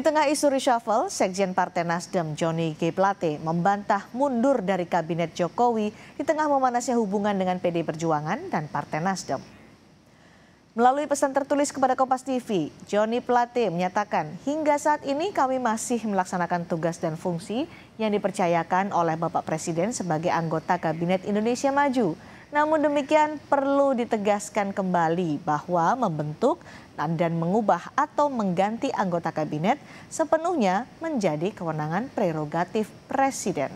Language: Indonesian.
Di tengah isu reshuffle, Sekjen Partai Nasdem Joni G. Plate membantah mundur dari Kabinet Jokowi di tengah memanasnya hubungan dengan PD Perjuangan dan Partai Nasdem. Melalui pesan tertulis kepada Kompas TV, Joni Plate menyatakan hingga saat ini kami masih melaksanakan tugas dan fungsi yang dipercayakan oleh Bapak Presiden sebagai anggota Kabinet Indonesia Maju. Namun demikian perlu ditegaskan kembali bahwa membentuk dan mengubah atau mengganti anggota kabinet sepenuhnya menjadi kewenangan prerogatif presiden.